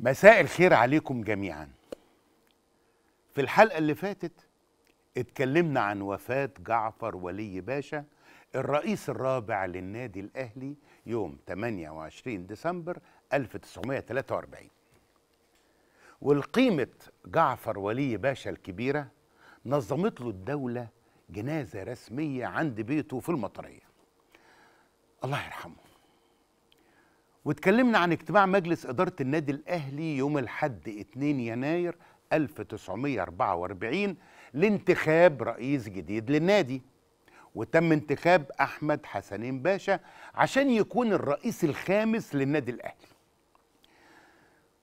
مساء الخير عليكم جميعا في الحلقة اللي فاتت اتكلمنا عن وفاة جعفر ولي باشا الرئيس الرابع للنادي الأهلي يوم 28 ديسمبر 1943 والقيمة جعفر ولي باشا الكبيرة نظمت له الدولة جنازة رسمية عند بيته في المطرية الله يرحمه واتكلمنا عن اجتماع مجلس إدارة النادي الأهلي يوم الحد 2 يناير 1944 لانتخاب رئيس جديد للنادي وتم انتخاب أحمد حسنين باشا عشان يكون الرئيس الخامس للنادي الأهلي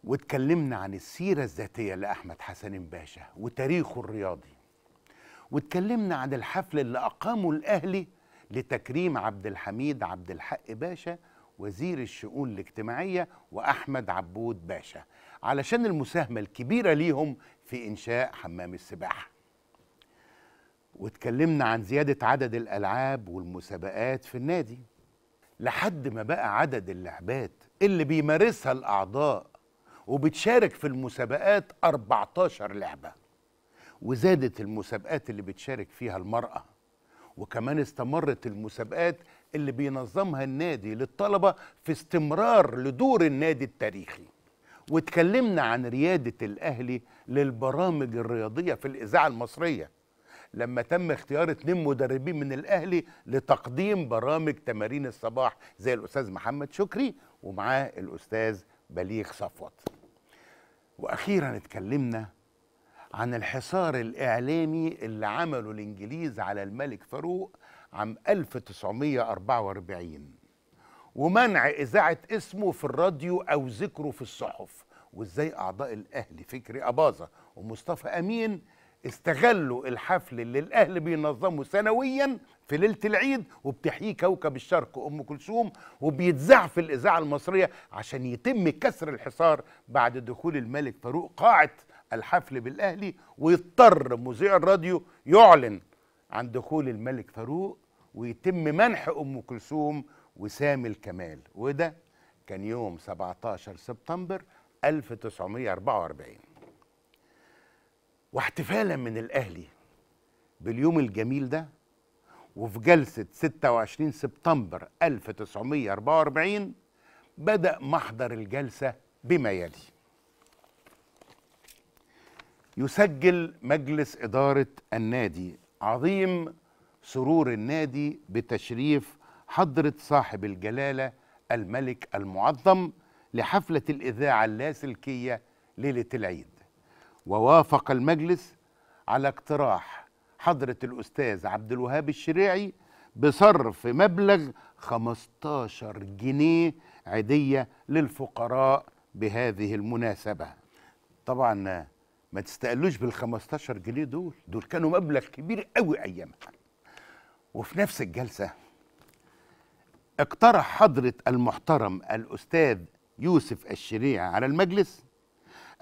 واتكلمنا عن السيرة الذاتية لأحمد حسنين باشا وتاريخه الرياضي واتكلمنا عن الحفل اللي أقامه الأهلي لتكريم عبد الحميد عبد الحق باشا وزير الشؤون الاجتماعية وأحمد عبود باشا علشان المساهمة الكبيرة ليهم في إنشاء حمام السباحة واتكلمنا عن زيادة عدد الألعاب والمسابقات في النادي لحد ما بقى عدد اللعبات اللي بيمارسها الأعضاء وبتشارك في المسابقات 14 لعبة وزادت المسابقات اللي بتشارك فيها المرأة وكمان استمرت المسابقات اللي بينظمها النادي للطلبه في استمرار لدور النادي التاريخي واتكلمنا عن رياده الاهلي للبرامج الرياضيه في الاذاعه المصريه لما تم اختيار اتنين مدربين من الاهلي لتقديم برامج تمارين الصباح زي الاستاذ محمد شكري ومعاه الاستاذ بليغ صفوت واخيرا اتكلمنا عن الحصار الاعلامي اللي عمله الانجليز على الملك فاروق عام 1944 ومنع إذاعة اسمه في الراديو أو ذكره في الصحف وإزاي أعضاء الأهلي فكري أباظة ومصطفى أمين استغلوا الحفل اللي الأهل بينظمه سنويا في ليلة العيد وبتحييه كوكب الشرق أم كلثوم وبيتذاع في الإذاعة المصرية عشان يتم كسر الحصار بعد دخول الملك فاروق قاعة الحفل بالأهلي ويضطر مذيع الراديو يعلن عن دخول الملك فاروق ويتم منح ام كلثوم وسام الكمال وده كان يوم 17 سبتمبر 1944 واحتفالا من الاهلي باليوم الجميل ده وفي جلسة 26 سبتمبر 1944 بدأ محضر الجلسة بما يلي يسجل مجلس إدارة النادي عظيم سرور النادي بتشريف حضرة صاحب الجلالة الملك المعظم لحفلة الإذاعة اللاسلكية ليلة العيد ووافق المجلس على اقتراح حضرة الأستاذ عبد الوهاب الشريعي بصرف مبلغ 15 جنيه عيدية للفقراء بهذه المناسبة طبعا ما تستقلوش بال 15 جنيه دول دول كانوا مبلغ كبير قوي أيامها وفي نفس الجلسة اقترح حضرة المحترم الأستاذ يوسف الشريع على المجلس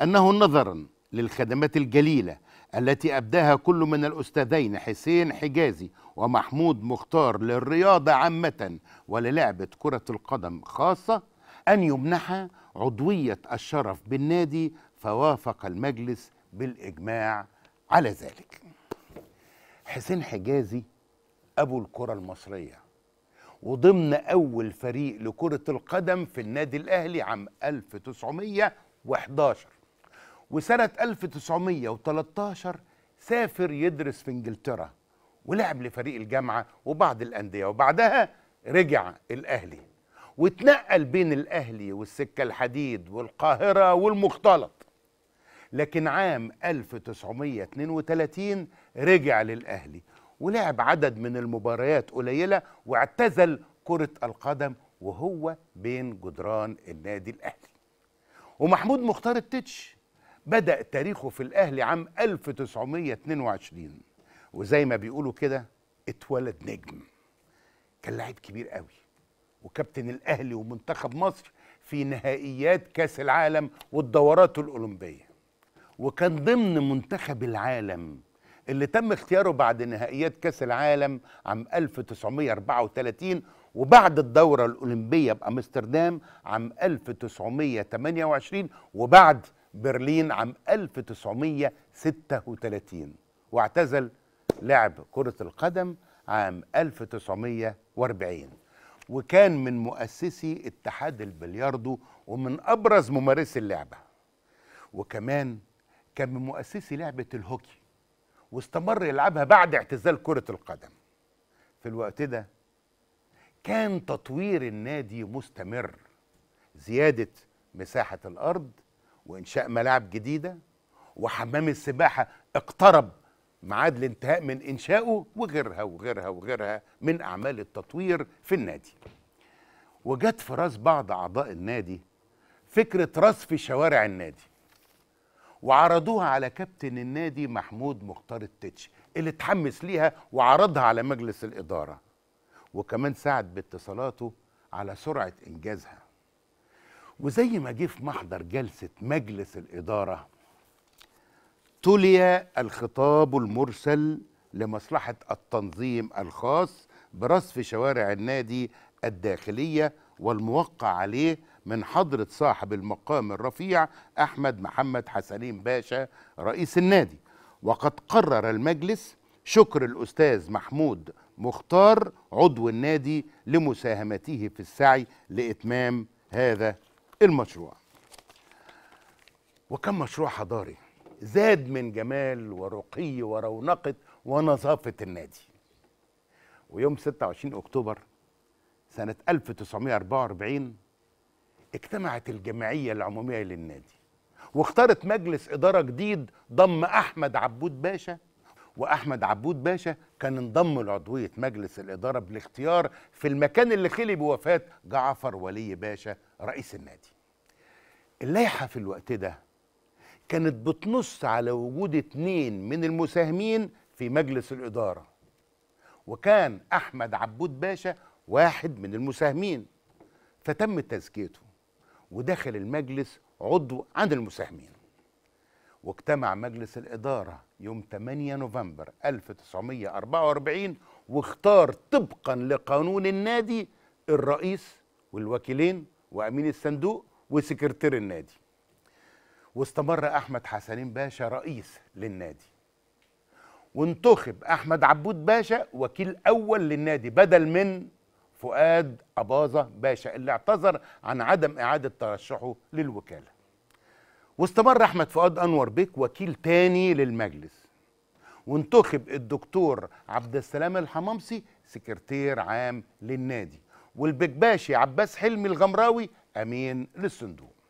أنه نظرا للخدمات الجليلة التي أبداها كل من الأستاذين حسين حجازي ومحمود مختار للرياضة عامة وللعبة كرة القدم خاصة أن يمنح عضوية الشرف بالنادي فوافق المجلس بالإجماع على ذلك حسين حجازي ابو الكره المصريه وضمن اول فريق لكره القدم في النادي الاهلي عام 1911 وسنه 1913 سافر يدرس في انجلترا ولعب لفريق الجامعه وبعض الانديه وبعدها رجع الاهلي واتنقل بين الاهلي والسكه الحديد والقاهره والمختلط لكن عام 1932 رجع للأهلي ولعب عدد من المباريات قليله واعتزل كره القدم وهو بين جدران النادي الاهلي ومحمود مختار التتش بدا تاريخه في الاهلي عام 1922 وزي ما بيقولوا كده اتولد نجم كان لاعب كبير قوي وكابتن الاهلي ومنتخب مصر في نهائيات كاس العالم والدورات الاولمبيه وكان ضمن منتخب العالم اللي تم اختياره بعد نهائيات كاس العالم عام 1934 وبعد الدورة الأولمبية بأمستردام عام 1928 وبعد برلين عام 1936 واعتزل لعب كرة القدم عام 1940 وكان من مؤسسي اتحاد البلياردو ومن أبرز ممارسي اللعبة وكمان كان من مؤسسي لعبة الهوكي واستمر يلعبها بعد اعتزال كرة القدم في الوقت ده كان تطوير النادي مستمر زيادة مساحة الأرض وإنشاء ملاعب جديدة وحمام السباحة اقترب ميعاد الانتهاء من إنشاؤه وغيرها وغيرها وغيرها من أعمال التطوير في النادي وجت في راس بعض أعضاء النادي فكرة رصف شوارع النادي وعرضوها على كابتن النادي محمود مختار التتش اللي اتحمس ليها وعرضها على مجلس الإدارة وكمان ساعد باتصالاته على سرعة إنجازها وزي ما جه في محضر جلسة مجلس الإدارة تلي الخطاب المرسل لمصلحة التنظيم الخاص برصف شوارع النادي الداخلية والموقع عليه من حضرة صاحب المقام الرفيع أحمد محمد حسنين باشا رئيس النادي وقد قرر المجلس شكر الأستاذ محمود مختار عضو النادي لمساهمته في السعي لإتمام هذا المشروع وكم مشروع حضاري زاد من جمال ورقي ورونقة ونظافة النادي ويوم 26 أكتوبر سنة 1944 اجتمعت الجمعية العمومية للنادي واختارت مجلس إدارة جديد ضم أحمد عبود باشا وأحمد عبود باشا كان انضم لعضوية مجلس الإدارة بالاختيار في المكان اللي خلي بوفاة جعفر ولي باشا رئيس النادي اللائحة في الوقت ده كانت بتنص على وجود اتنين من المساهمين في مجلس الإدارة وكان أحمد عبود باشا واحد من المساهمين فتم تزكيته ودخل المجلس عضو عن المساهمين واجتمع مجلس الإدارة يوم 8 نوفمبر 1944 واختار طبقا لقانون النادي الرئيس والوكيلين وأمين الصندوق وسكرتير النادي واستمر أحمد حسنين باشا رئيس للنادي وانتخب أحمد عبود باشا وكيل أول للنادي بدل من فؤاد أباظة باشا اللي اعتذر عن عدم إعادة ترشحه للوكالة واستمر أحمد فؤاد أنور بيك وكيل تاني للمجلس وانتخب الدكتور عبد السلام الحمامسي سكرتير عام للنادي والبكباشي عباس حلمي الغمراوي أمين للصندوق